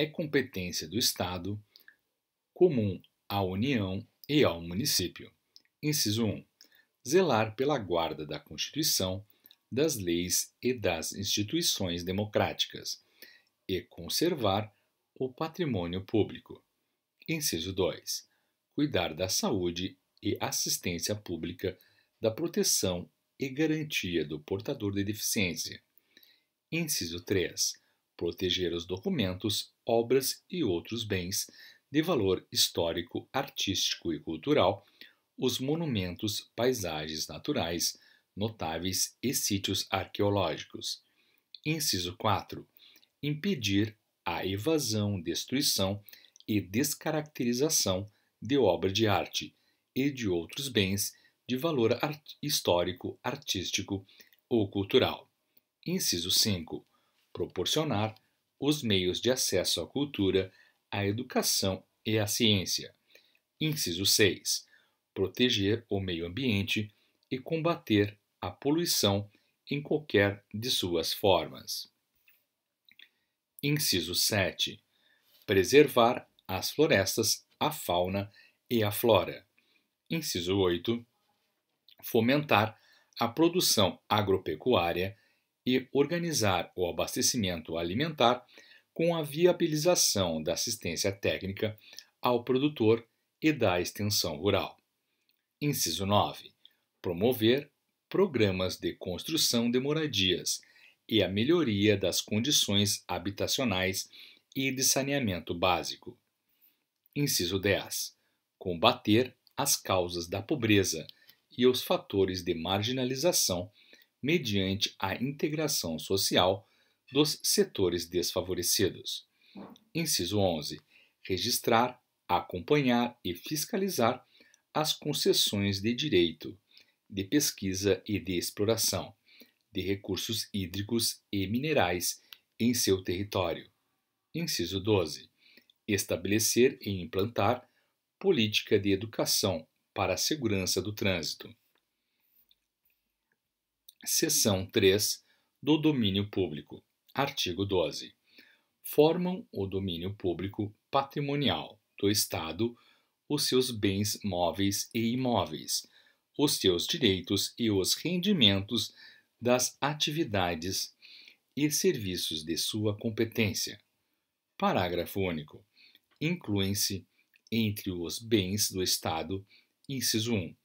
é competência do Estado, comum à União e ao município. Inciso 1. Zelar pela guarda da Constituição, das leis e das instituições democráticas e conservar o patrimônio público. Inciso 2. Cuidar da saúde e assistência pública, da proteção e garantia do portador de deficiência. Inciso 3 proteger os documentos, obras e outros bens de valor histórico, artístico e cultural, os monumentos, paisagens naturais, notáveis e sítios arqueológicos. Inciso 4. Impedir a evasão, destruição e descaracterização de obra de arte e de outros bens de valor art histórico, artístico ou cultural. Inciso 5 proporcionar os meios de acesso à cultura, à educação e à ciência. Inciso 6. Proteger o meio ambiente e combater a poluição em qualquer de suas formas. Inciso 7. Preservar as florestas, a fauna e a flora. Inciso 8. Fomentar a produção agropecuária e organizar o abastecimento alimentar com a viabilização da assistência técnica ao produtor e da extensão rural. Inciso 9. Promover programas de construção de moradias e a melhoria das condições habitacionais e de saneamento básico. Inciso 10. Combater as causas da pobreza e os fatores de marginalização mediante a integração social dos setores desfavorecidos. Inciso 11. Registrar, acompanhar e fiscalizar as concessões de direito, de pesquisa e de exploração, de recursos hídricos e minerais em seu território. Inciso 12. Estabelecer e implantar política de educação para a segurança do trânsito, Seção 3 do domínio público. Artigo 12. Formam o domínio público patrimonial do Estado os seus bens móveis e imóveis, os seus direitos e os rendimentos das atividades e serviços de sua competência. Parágrafo único. Incluem-se entre os bens do Estado, inciso 1,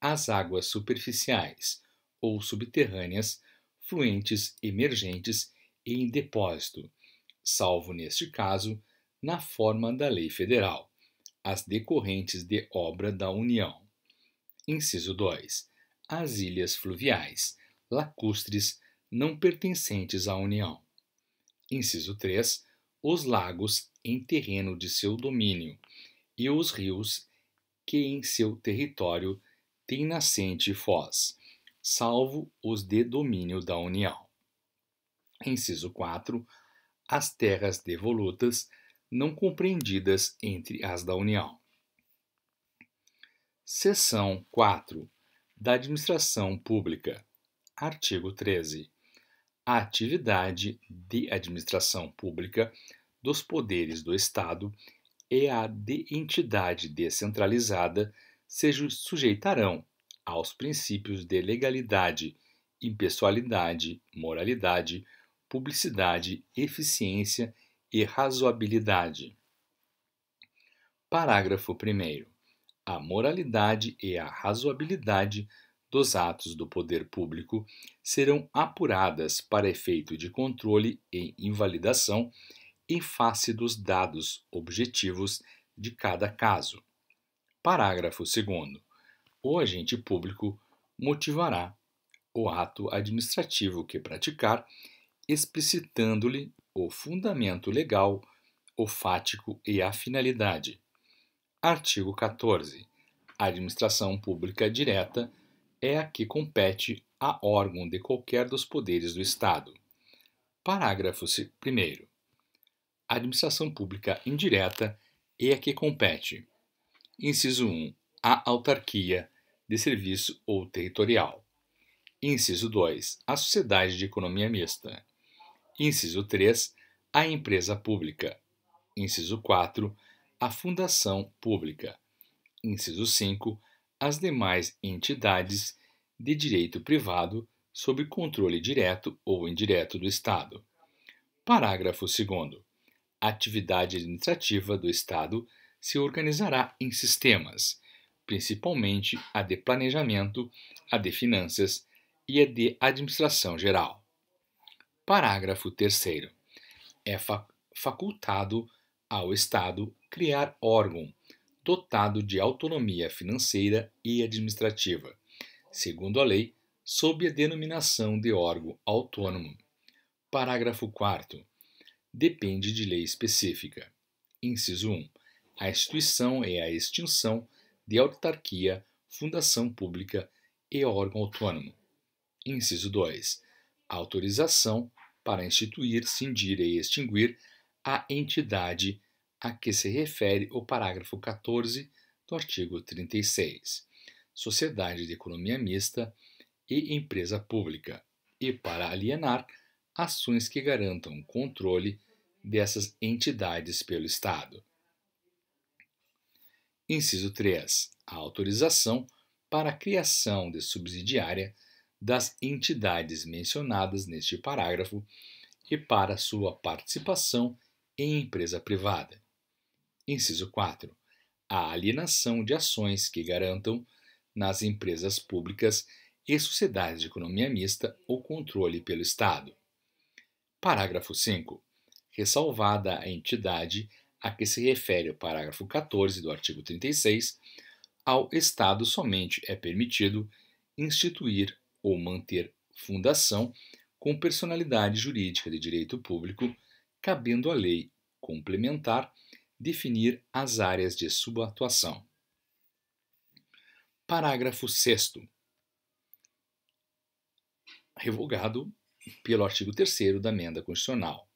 as águas superficiais, ou subterrâneas, fluentes emergentes e em depósito, salvo neste caso, na forma da lei federal, as decorrentes de obra da União. Inciso 2. As ilhas fluviais, lacustres, não pertencentes à União. Inciso 3. Os lagos em terreno de seu domínio e os rios que em seu território têm nascente e foz salvo os de domínio da União. Inciso 4. As terras devolutas não compreendidas entre as da União. Seção 4. Da Administração Pública. Artigo 13. A atividade de administração pública dos poderes do Estado e a de entidade descentralizada se sujeitarão aos princípios de legalidade, impessoalidade, moralidade, publicidade, eficiência e razoabilidade. Parágrafo 1. A moralidade e a razoabilidade dos atos do poder público serão apuradas para efeito de controle e invalidação em face dos dados objetivos de cada caso. Parágrafo 2 o agente público motivará o ato administrativo que praticar, explicitando-lhe o fundamento legal, o fático e a finalidade. Artigo 14. A administração pública direta é a que compete a órgão de qualquer dos poderes do Estado. Parágrafo 1. A administração pública indireta é a que compete. Inciso 1 a autarquia de serviço ou territorial. Inciso 2. A sociedade de economia mista. Inciso 3. A empresa pública. Inciso 4. A fundação pública. Inciso 5. As demais entidades de direito privado sob controle direto ou indireto do Estado. Parágrafo 2. A atividade administrativa do Estado se organizará em sistemas principalmente a de planejamento, a de finanças e a de administração geral. Parágrafo 3. É facultado ao Estado criar órgão dotado de autonomia financeira e administrativa, segundo a lei, sob a denominação de órgão autônomo. Parágrafo 4. Depende de lei específica. Inciso 1. A instituição e é a extinção de autarquia, fundação pública e órgão autônomo. Inciso 2. Autorização para instituir, cindir e extinguir a entidade a que se refere o parágrafo 14 do artigo 36. Sociedade de economia mista e empresa pública, e para alienar ações que garantam controle dessas entidades pelo Estado. Inciso 3. A autorização para a criação de subsidiária das entidades mencionadas neste parágrafo e para sua participação em empresa privada. Inciso 4. A alienação de ações que garantam nas empresas públicas e sociedades de economia mista o controle pelo Estado. Parágrafo 5. Ressalvada a entidade a que se refere o parágrafo 14 do artigo 36, ao Estado somente é permitido instituir ou manter fundação com personalidade jurídica de direito público, cabendo à lei complementar definir as áreas de subatuação. atuação. Parágrafo 6. Revogado pelo artigo 3 da Emenda Constitucional.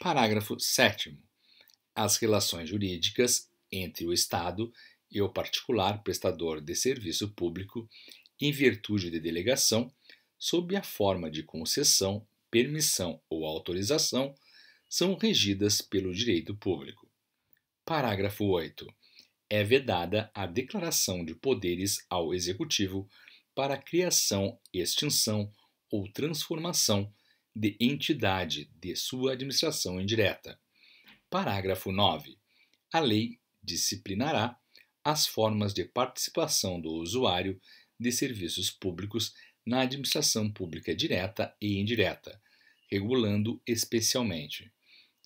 Parágrafo 7. As relações jurídicas entre o Estado e o particular prestador de serviço público, em virtude de delegação, sob a forma de concessão, permissão ou autorização, são regidas pelo direito público. Parágrafo 8. É vedada a declaração de poderes ao Executivo para criação, extinção ou transformação de entidade de sua administração indireta. Parágrafo 9. A lei disciplinará as formas de participação do usuário de serviços públicos na administração pública direta e indireta, regulando especialmente: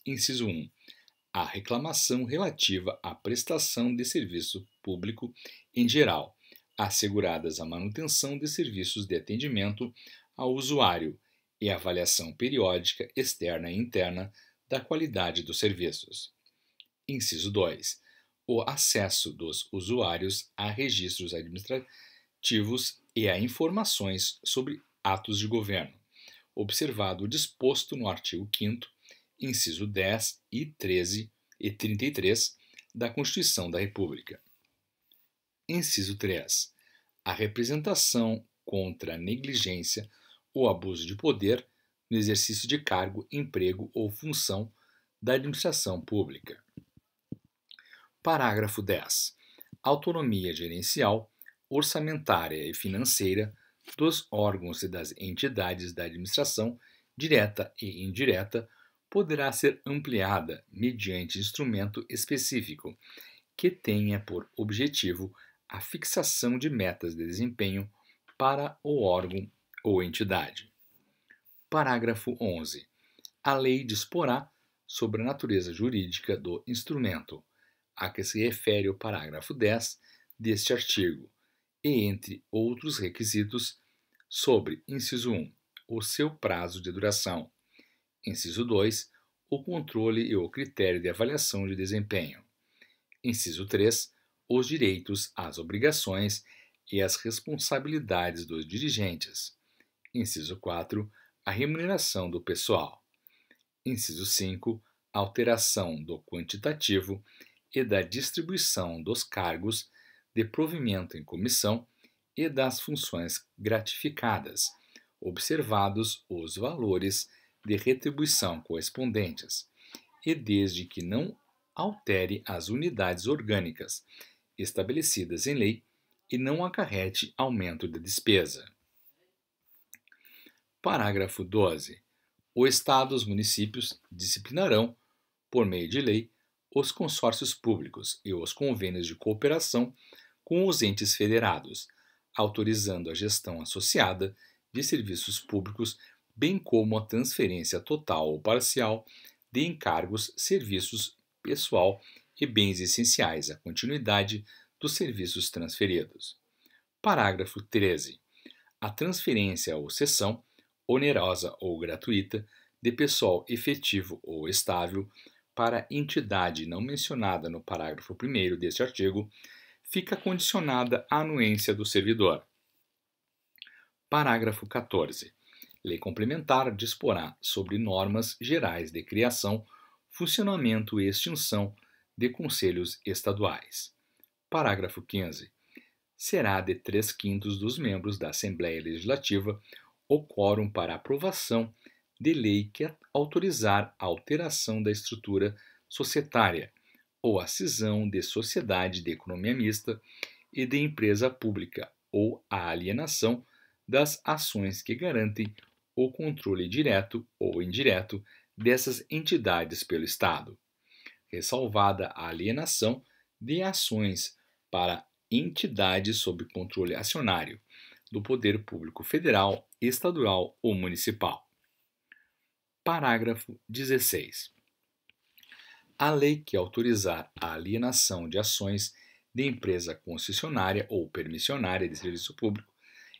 inciso 1. A reclamação relativa à prestação de serviço público em geral, asseguradas a manutenção de serviços de atendimento ao usuário e avaliação periódica externa e interna da qualidade dos serviços. Inciso 2. O acesso dos usuários a registros administrativos e a informações sobre atos de governo, observado o disposto no artigo 5, inciso 10 e 13 e 33 da Constituição da República. Inciso 3. A representação contra a negligência ou abuso de poder no exercício de cargo, emprego ou função da administração pública. Parágrafo 10. Autonomia gerencial, orçamentária e financeira dos órgãos e das entidades da administração direta e indireta poderá ser ampliada mediante instrumento específico que tenha por objetivo a fixação de metas de desempenho para o órgão ou entidade. Parágrafo 11. A lei disporá sobre a natureza jurídica do instrumento a que se refere o parágrafo 10 deste artigo e, entre outros requisitos, sobre, inciso 1, o seu prazo de duração, inciso 2, o controle e o critério de avaliação de desempenho, inciso 3, os direitos, as obrigações e as responsabilidades dos dirigentes, Inciso 4. A remuneração do pessoal. Inciso 5. Alteração do quantitativo e da distribuição dos cargos de provimento em comissão e das funções gratificadas, observados os valores de retribuição correspondentes, e desde que não altere as unidades orgânicas estabelecidas em lei e não acarrete aumento de despesa. Parágrafo 12. O Estado e os municípios disciplinarão, por meio de lei, os consórcios públicos e os convênios de cooperação com os entes federados, autorizando a gestão associada de serviços públicos, bem como a transferência total ou parcial de encargos, serviços, pessoal e bens essenciais à continuidade dos serviços transferidos. Parágrafo 13. A transferência ou cessão onerosa ou gratuita, de pessoal efetivo ou estável para entidade não mencionada no parágrafo 1 deste artigo, fica condicionada à anuência do servidor. Parágrafo 14. Lei complementar disporá sobre normas gerais de criação, funcionamento e extinção de conselhos estaduais. Parágrafo 15. Será de três quintos dos membros da Assembleia Legislativa o quórum para aprovação de lei que autorizar a alteração da estrutura societária ou a cisão de sociedade de economia mista e de empresa pública ou a alienação das ações que garantem o controle direto ou indireto dessas entidades pelo Estado, ressalvada a alienação de ações para entidades sob controle acionário do Poder Público Federal estadual ou municipal. Parágrafo 16. A lei que autorizar a alienação de ações de empresa concessionária ou permissionária de serviço público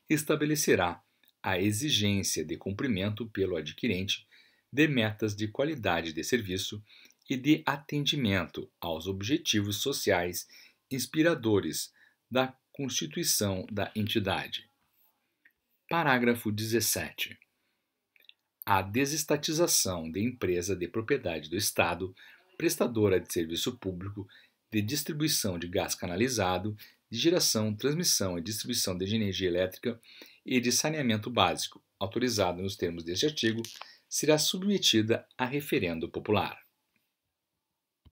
estabelecerá a exigência de cumprimento pelo adquirente de metas de qualidade de serviço e de atendimento aos objetivos sociais inspiradores da constituição da entidade. Parágrafo 17. A desestatização de empresa de propriedade do Estado, prestadora de serviço público de distribuição de gás canalizado, de geração, transmissão e distribuição de energia elétrica e de saneamento básico, autorizada nos termos deste artigo, será submetida a referendo popular.